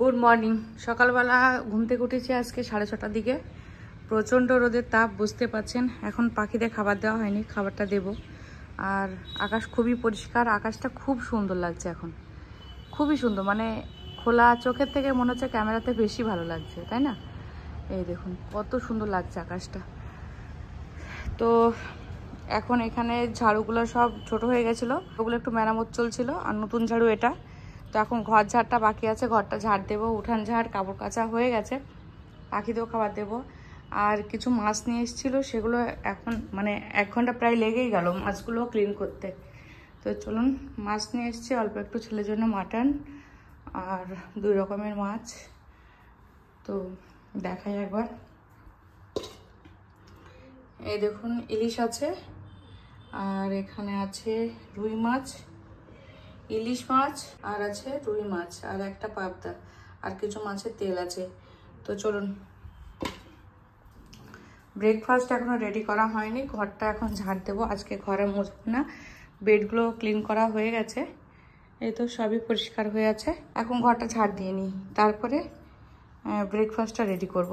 Good morning সকালবেলা ঘুম থেকে উঠেছি আজকে সাড়ে ছটার দিকে প্রচণ্ড রোদের তাপ বুঝতে পাচ্ছেন এখন পাখিদের খাবার দেওয়া হয়নি খাবারটা দেব আর আকাশ খুবই পরিষ্কার আকাশটা খুব সুন্দর লাগছে এখন খুবই সুন্দর মানে খোলা চোখের থেকে মনে হচ্ছে ক্যামেরাতে বেশি ভালো লাগছে তাই না এই দেখুন কত সুন্দর লাগছে আকাশটা তো এখন এখানে ঝাড়ুগুলো সব ছোট হয়ে গেছিলো ওগুলো একটু মেরামত চলছিল আর নতুন ঝাড়ু এটা তো এখন ঘর ঝাড়টা বাকি আছে ঘরটা ঝাড় দেবো উঠান ঝাড় কাপড় কাচা হয়ে গেছে পাখিতেও খাবার দেবো আর কিছু মাছ নিয়ে এসেছিল সেগুলো এখন মানে এক ঘন্টা প্রায় লেগেই গেল মাছগুলো ক্লিন করতে তো চলুন মাছ নিয়ে এসছি অল্প একটু ছেলের জন্য মাটন আর দুই রকমের মাছ তো দেখাই একবার এই দেখুন ইলিশ আছে আর এখানে আছে রুই মাছ ইলিশ মাছ আর আছে রুই মাছ আর একটা পাবদা আর কিছু মাছের তেল আছে তো চলুন ব্রেকফাস্ট এখনও রেডি করা হয়নি ঘরটা এখন ঝাড় দেবো আজকে ঘরে মুছবো না বেডগুলো ক্লিন করা হয়ে গেছে এই তো সবই পরিষ্কার হয়ে আছে এখন ঘরটা ঝাড় দিয়ে নিই তারপরে ব্রেকফাস্টটা রেডি করব।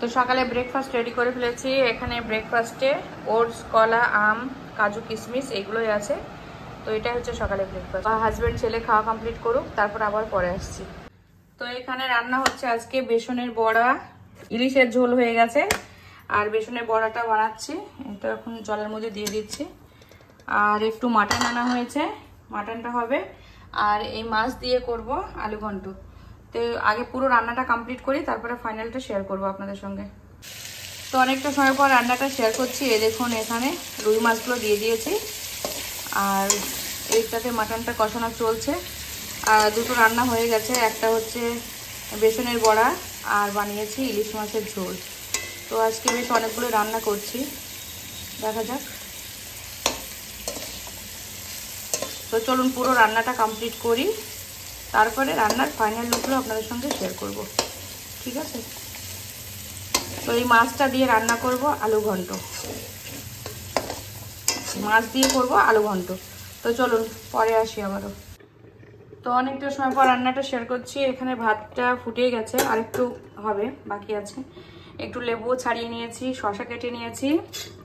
তো সকালে ব্রেকফাস্ট রেডি করে ফেলেছি এখানে ব্রেকফাস্টে ওটস কলা আম কাজু কিশমিশ এগুলোই আছে তো এটা হচ্ছে সকালে ব্রেকফাস্ট হাজব্যান্ড ছেলে খাওয়া কমপ্লিট করুক তারপর আবার পরে আসছি তো এখানে রান্না হচ্ছে আজকে বেসনের বড়া ইলিশের ঝোল হয়ে গেছে আর বেসনের বড়াটা বানাচ্ছি এটা এখন জলের মধ্যে দিয়ে দিচ্ছি আর একটু মাটন আনা হয়েছে মাটনটা হবে আর এই মাছ দিয়ে করব আলু ঘন্ট তো আগে পুরো রান্নাটা কমপ্লিট করি তারপরে ফাইনালটা শেয়ার করব আপনাদের সঙ্গে তো অনেকটা সময় পর রান্নাটা শেয়ার করছি এ দেখুন এখানে রুই মাছগুলো দিয়ে দিয়েছি আর এইটাতে মাটনটা কষানো চলছে আর দুটো রান্না হয়ে গেছে একটা হচ্ছে বেসনের বড়া আর বানিয়েছি ইলিশ মাছের ঝোল তো আজকে বেশ অনেকগুলো রান্না করছি দেখা যাক তো চলুন পুরো রান্নাটা কমপ্লিট করি তারপরে রান্নার ফাইনাল লুকগুলো আপনাদের সঙ্গে শেয়ার করব ঠিক আছে তো এই মাছটা দিয়ে রান্না করব আলু ঘন্ট মাছ দিয়ে করব আলু ঘন্ট তো চলুন পরে আসি আবারও তো অনেকটা সময় পর রান্নাটা শেয়ার করছি এখানে ভাতটা ফুটে গেছে আর একটু হবে বাকি আছে একটু লেবু ছাড়িয়ে নিয়েছি শশা কেটে নিয়েছি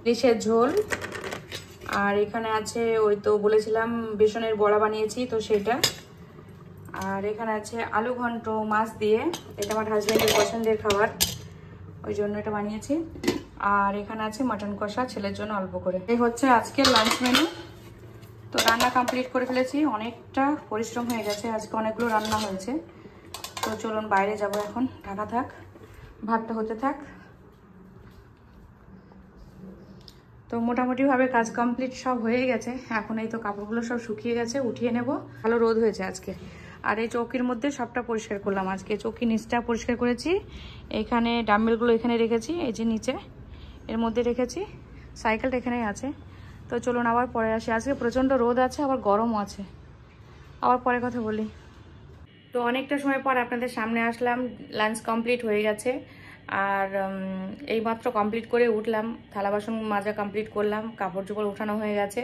ডিশের ঝোল আর এখানে আছে ওই তো বলেছিলাম বেসনের বড়া বানিয়েছি তো সেটা আর এখানে আছে আলু ঘন্ট মাছ দিয়ে এটা আমার হাজব্যান্ডের পছন্দের খাবার ওই জন্য এটা বানিয়েছি আর এখানে আছে মাটন কষা ছেলের জন্য অল্প করে এই হচ্ছে আজকের লাঞ্চ মেনু তো রান্না কমপ্লিট করে ফেলেছি অনেকটা পরিশ্রম হয়ে গেছে আজকে অনেকগুলো রান্না হয়েছে তো চলুন বাইরে যাব এখন ঢাকা থাক ভাতটা হতে থাক তো মোটামুটিভাবে কাজ কমপ্লিট সব হয়ে গেছে এখন এই তো কাপড়গুলো সব শুকিয়ে গেছে উঠিয়ে নেব ভালো রোদ হয়েছে আজকে আর এই চৌকির মধ্যে সবটা পরিষ্কার করলাম আজকে চৌকি নিচটা পরিষ্কার করেছি এখানে ডাম্বেলগুলো এখানে রেখেছি এই যে নিচে এর মধ্যে রেখেছি সাইকেলটা এখানেই আছে তো চলুন আবার পরে আসি আজকে প্রচণ্ড রোদ আছে আবার গরমও আছে আবার পরে কথা বলি তো অনেকটা সময় পর আপনাদের সামনে আসলাম লাঞ্চ কমপ্লিট হয়ে গেছে আর এইমাত্র কমপ্লিট করে উঠলাম থালা বাসন মাজা কমপ্লিট করলাম কাপড় চোপড় উঠানো হয়ে গেছে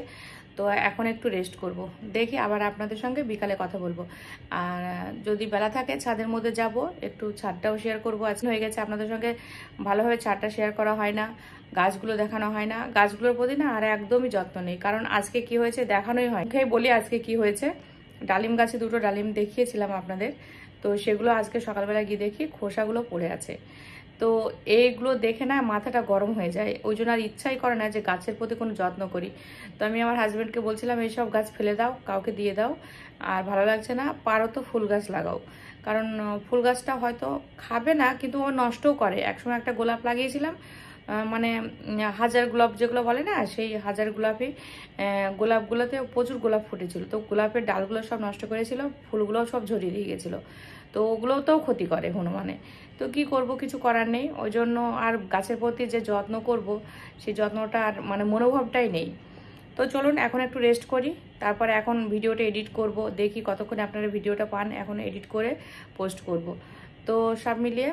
তো এখন একটু রেস্ট করব। দেখি আবার আপনাদের সঙ্গে বিকালে কথা বলবো আর যদি বেলা থাকে ছাদের মধ্যে যাব একটু ছাদটাও শেয়ার করব আজ হয়ে গেছে আপনাদের সঙ্গে ভালোভাবে ছাদটা শেয়ার করা হয় না গাছগুলো দেখানো হয় না গাছগুলোর প্রতি না আর একদমই যত্ন নেই কারণ আজকে কি হয়েছে দেখানোই হয় খেয়ে বলি আজকে কি হয়েছে ডালিম গাছে দুটো ডালিম দেখিয়েছিলাম আপনাদের তো সেগুলো আজকে সকালবেলা গিয়ে দেখি খোসাগুলো পড়ে আছে তো এইগুলো দেখে না মাথাটা গরম হয়ে যায় ওই জন্য আর ইচ্ছাই করে না যে গাছের প্রতি কোনো যত্ন করি তো আমি আমার হাজব্যান্ডকে বলছিলাম এইসব গাছ ফেলে দাও কাউকে দিয়ে দাও আর ভালো লাগছে না পারো তো ফুল গাছ লাগাও কারণ ফুল গাছটা হয়তো খাবে না কিন্তু ও নষ্টও করে একসময় একটা গোলাপ লাগিয়েছিলাম মানে হাজার গোলাপ যেগুলো বলে না সেই হাজার গোলাপে গোলাপগুলোতে প্রচুর গোলাপ ফুটেছিল তো গোলাপের ডালগুলো সব নষ্ট করেছিল ফুলগুলোও সব ঝরিয়ে দিয়ে গেছিলো তো তো ক্ষতি করে হনুমানে তো কি করব কিছু করার নেই ওই জন্য আর গাছের প্রতি যে যত্ন করব সেই যত্নটা আর মানে মনোভাবটাই নেই তো চলুন এখন একটু রেস্ট করি তারপরে এখন ভিডিওটা এডিট করব দেখি কতক্ষণে আপনারা ভিডিওটা পান এখন এডিট করে পোস্ট করব তো সব মিলিয়ে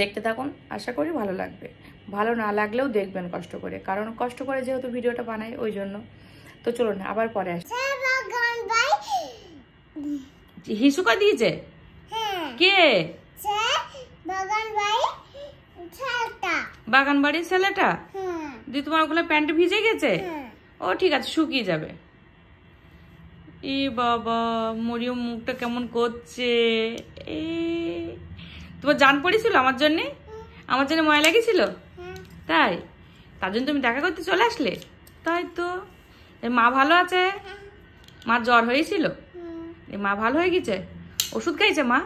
দেখতে থাকুন আশা করি ভালো লাগবে ভালো না লাগলেও দেখবেন কষ্ট করে কারণ কষ্ট করে যেহেতু ভিডিওটা বানাই ওই জন্য তো চলুন আবার পরে আসি হিসুকা দিয়েছে কে বাগান বাড়ির ছেলেটা হ্যাঁ। দি তোমার ওগুলো প্যান্ট ভিজে গেছে হ্যাঁ। ও ঠিক আছে শুকিয়ে যাবে এ বাবা মরিয়ম মুখটা কেমন করছে এ তোমার জান পড়েছিল আমার জন্যে হ্যাঁ। আমার জন্য ময়া লাগেছিল তাই তার জন্য তুমি দেখা করতে চলে আসলে তাই তো মা ভালো আছে মা জ্বর হয়েছিল মা ভালো হয়ে গেছে ওষুধ খাইছে মা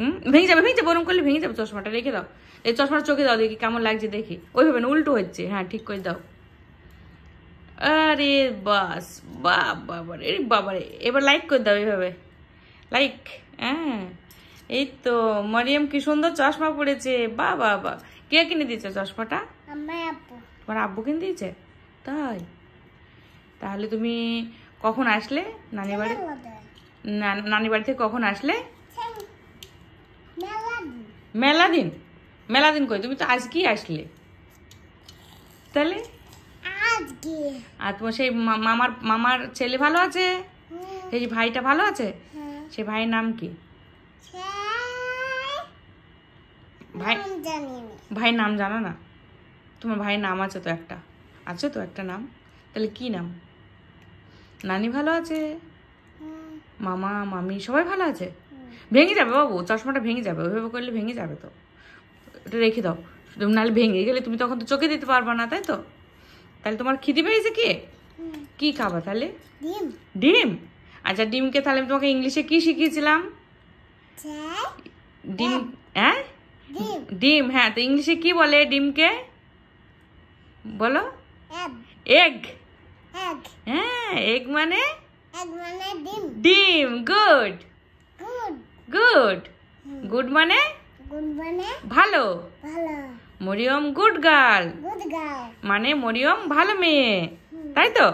হুম ভেঙে যাবে ভেঙে যাবে ওরম করলে ভেঙে যাবে চশমাটা রেখে দাও এই চশমাটা চোখে দাও দেখি কেমন লাগছে দেখি ওইভাবে না উল্টো হচ্ছে হ্যাঁ ঠিক করে দাও আরে বাস বাবারে বাবারে এবার লাইক করে দাও এইভাবে লাইক হ্যাঁ এই তো মারিয়াম কি সুন্দর চশমা পড়েছে বা বাবা কে কিনে দিয়েছে চশমাটা তোমার আব্বু কিনে দিয়েছে তাই তাহলে তুমি কখন আসলে নানি বাড়ি নানি বাড়ি থেকে কখন আসলে মেলাদিন দিন কই তুমি তো আজকেই আসলে তাহলে আজকে আর তোমার সেই মামার মামার ছেলে ভালো আছে সেই ভাইটা ভালো আছে হ্যাঁ। সে ভাইয়ের নাম কি ভাই ভাই নাম জানো না তোমার ভাইয়ের নাম আছে তো একটা আছে তো একটা নাম তাহলে কি নাম নানি ভালো আছে মামা মামি সবাই ভালো আছে ভেঙে যাবে বাবু চশমাটা ভেঙে যাবে ওইভাবে করলে ভেঙে যাবে তো এটা রেখে দাও তুমি নাহলে ভেঙে গেলে তুমি তখন তো চোখে দিতে পারবা না তাই তো তাহলে তোমার খিদি পেয়েছে কি কি খাবা তাহলে ডিম আচ্ছা ডিমকে তাহলে আমি তোমাকে ইংলিশে কি শিখিয়েছিলাম ডিম হ্যাঁ ডিম হ্যাঁ তো ইংলিশে কি বলে ডিমকে বলো এগ হ্যাঁ এগ মানে, মানে ডিম গুড গুড মানে? গুড মানে ভালো মরিয়ম গুড গার্ল মানে মরিয়ম ভালো মেয়ে তাই তো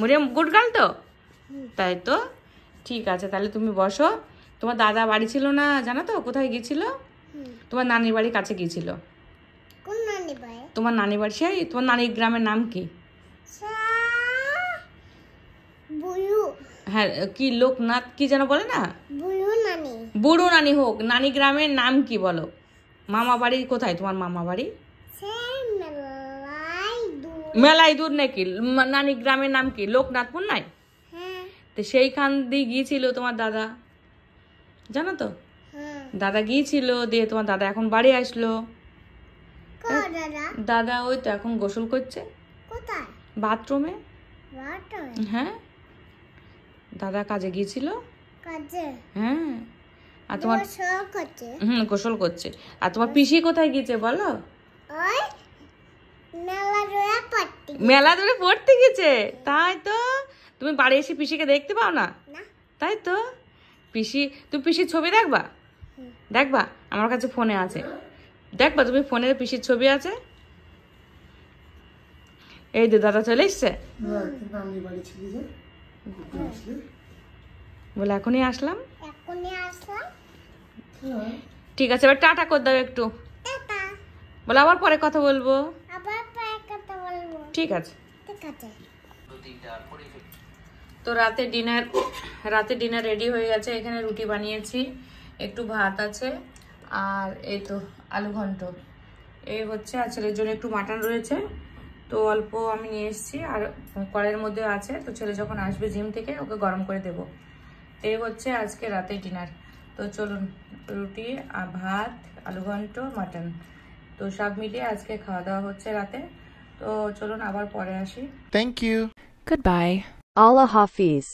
মরিয়ম গুড গার্ল তো তাই তো ঠিক আছে তাহলে তুমি বসো তোমার দাদা বাড়ি ছিল না জানো তো কোথায় গিয়েছিল তোমার নানির বাড়ির কাছে গিয়েছিল তোমার নানি বাড়ি সেই তোমার নানির গ্রামের নাম কি হ্যাঁ কি লোকনাথ কি যেন বলে না নানি বুড়ো নানি হোক নানি গ্রামের নাম কি বলো মামা বাড়ি কোথায় তোমার মামা বাড়ি মেলাই দূর নাকি নানি গ্রামের নাম কি লোকনাথপুর নাই হ্যাঁ। তো সেইখান দিয়ে গিয়েছিল তোমার দাদা জানো তো হ্যাঁ। দাদা গিয়েছিল দিয়ে তোমার দাদা এখন বাড়ি আসলো হ্যাঁ? দাদা ওই তো এখন গোসল করছে বাথরুমে হ্যাঁ দাদা কাজে গিয়েছিল হ্যাঁ আর তোমার হুম গোসল করছে আর তোমার পিসি কোথায় গিয়েছে বলো মেলা ধরে পড়তে গেছে তাই তো তুমি বাড়ি এসে পিসিকে দেখতে পাও না তাই তো পিসি তুমি পিসির ছবি দেখবা দেখবা আমার কাছে ফোনে আছে দেখবা তুমি ফোনে পিসির ছবি আছে এই যে দাদা চলে এসছে বলে এখনই আসলাম ঠিক আছে এবার টাটা করে দাও একটু বলে আবার পরে কথা বলবো ঠিক আছে তো রাতে ডিনার রাতে ডিনার রেডি হয়ে গেছে এখানে রুটি বানিয়েছি একটু ভাত আছে আর এই তো আলু ঘন্ট এই হচ্ছে আর ছেলের জন্য একটু মাটন রয়েছে তো অল্প আমি নিয়ে এসেছি আর কড়াইয়ের মধ্যে আছে তো ছেলে যখন আসবে জিম থেকে ওকে গরম করে দেবো এই হচ্ছে আজকে রাতে ডিনার তো চলুন রুটি আর ভাত আলু ঘন্ট মাটন তো সব মিলিয়ে আজকে খাওয়া দাওয়া হচ্ছে রাতে তো চলুন আবার পরে আসি থ্যাংক ইউ গুড বাই আল্লাহ হাফিজ